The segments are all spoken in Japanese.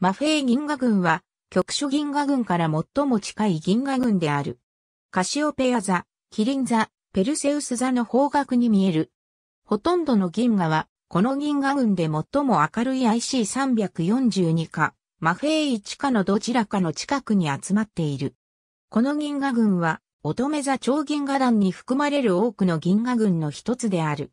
マフェイ銀河群は、局所銀河群から最も近い銀河群である。カシオペア座、キリン座、ペルセウス座の方角に見える。ほとんどの銀河は、この銀河群で最も明るい IC342 か、マフェイ1かのどちらかの近くに集まっている。この銀河群は、乙女座超銀河団に含まれる多くの銀河群の一つである。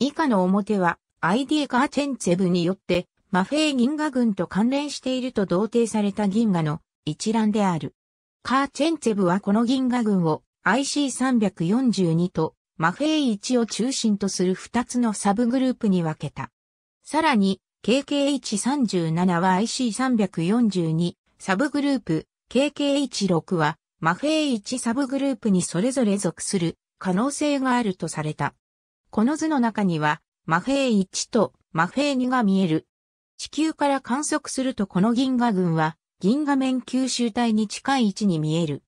以下の表は、ID カーチェンツェブによってマフェイ銀河軍と関連していると同定された銀河の一覧である。カーチェンツェブはこの銀河軍を IC342 とマフェイ1を中心とする2つのサブグループに分けた。さらに、KKH37 は IC342 サブグループ、KKH6 はマフェイ1サブグループにそれぞれ属する可能性があるとされた。この図の中には、マフェイ1とマフェイ2が見える地球から観測するとこの銀河群は銀河面吸収体に近い位置に見える。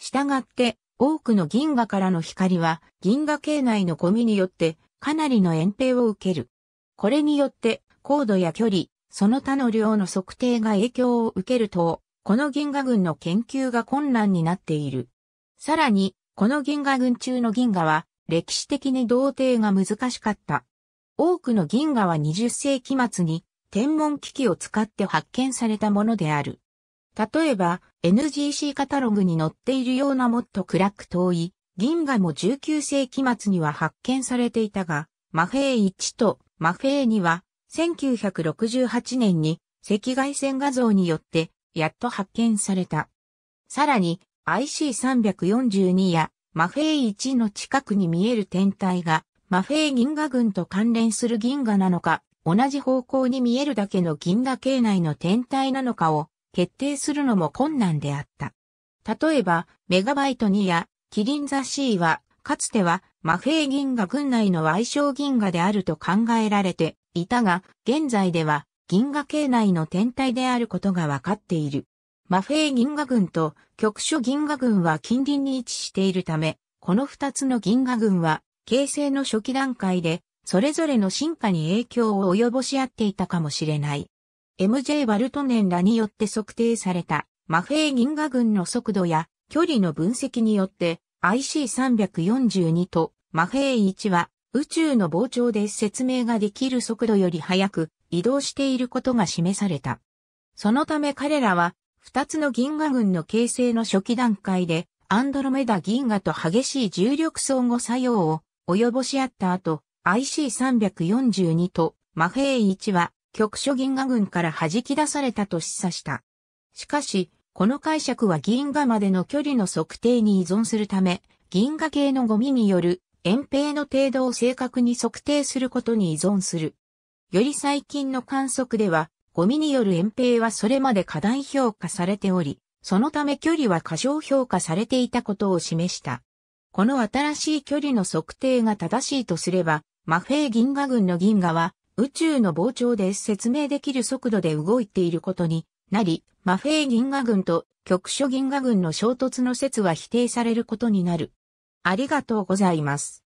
したがって多くの銀河からの光は銀河系内のゴミによってかなりの遠平を受ける。これによって高度や距離、その他の量の測定が影響を受けると、この銀河群の研究が困難になっている。さらに、この銀河群中の銀河は歴史的に同定が難しかった。多くの銀河は20世紀末に天文機器を使って発見されたものである。例えば、NGC カタログに載っているようなもっと暗く遠い、銀河も19世紀末には発見されていたが、マフェイ1とマフェイ2は、1968年に赤外線画像によって、やっと発見された。さらに、IC342 やマフェイ1の近くに見える天体が、マフェイ銀河群と関連する銀河なのか、同じ方向に見えるだけの銀河系内の天体なのかを決定するのも困難であった。例えば、メガバイト2やキリンザ C は、かつてはマフェイ銀河群内の矮小銀河であると考えられていたが、現在では銀河系内の天体であることがわかっている。マフェイ銀河群と局所銀河群は近隣に位置しているため、この二つの銀河群は、形成の初期段階でそれぞれの進化に影響を及ぼし合っていたかもしれない。MJ バルトネンらによって測定されたマフェイ銀河群の速度や距離の分析によって IC342 とマフェイ1は宇宙の膨張で説明ができる速度より速く移動していることが示された。そのため彼らは2つの銀河群の形成の初期段階でアンドロメダ銀河と激しい重力相互作用を及ぼし合った後、IC342 とマフェイ1は局所銀河群から弾き出されたと示唆した。しかし、この解釈は銀河までの距離の測定に依存するため、銀河系のゴミによる遠平の程度を正確に測定することに依存する。より最近の観測では、ゴミによる遠平はそれまで過大評価されており、そのため距離は過小評価されていたことを示した。この新しい距離の測定が正しいとすれば、マフェイ銀河群の銀河は宇宙の膨張で説明できる速度で動いていることになり、マフェイ銀河群と局所銀河群の衝突の説は否定されることになる。ありがとうございます。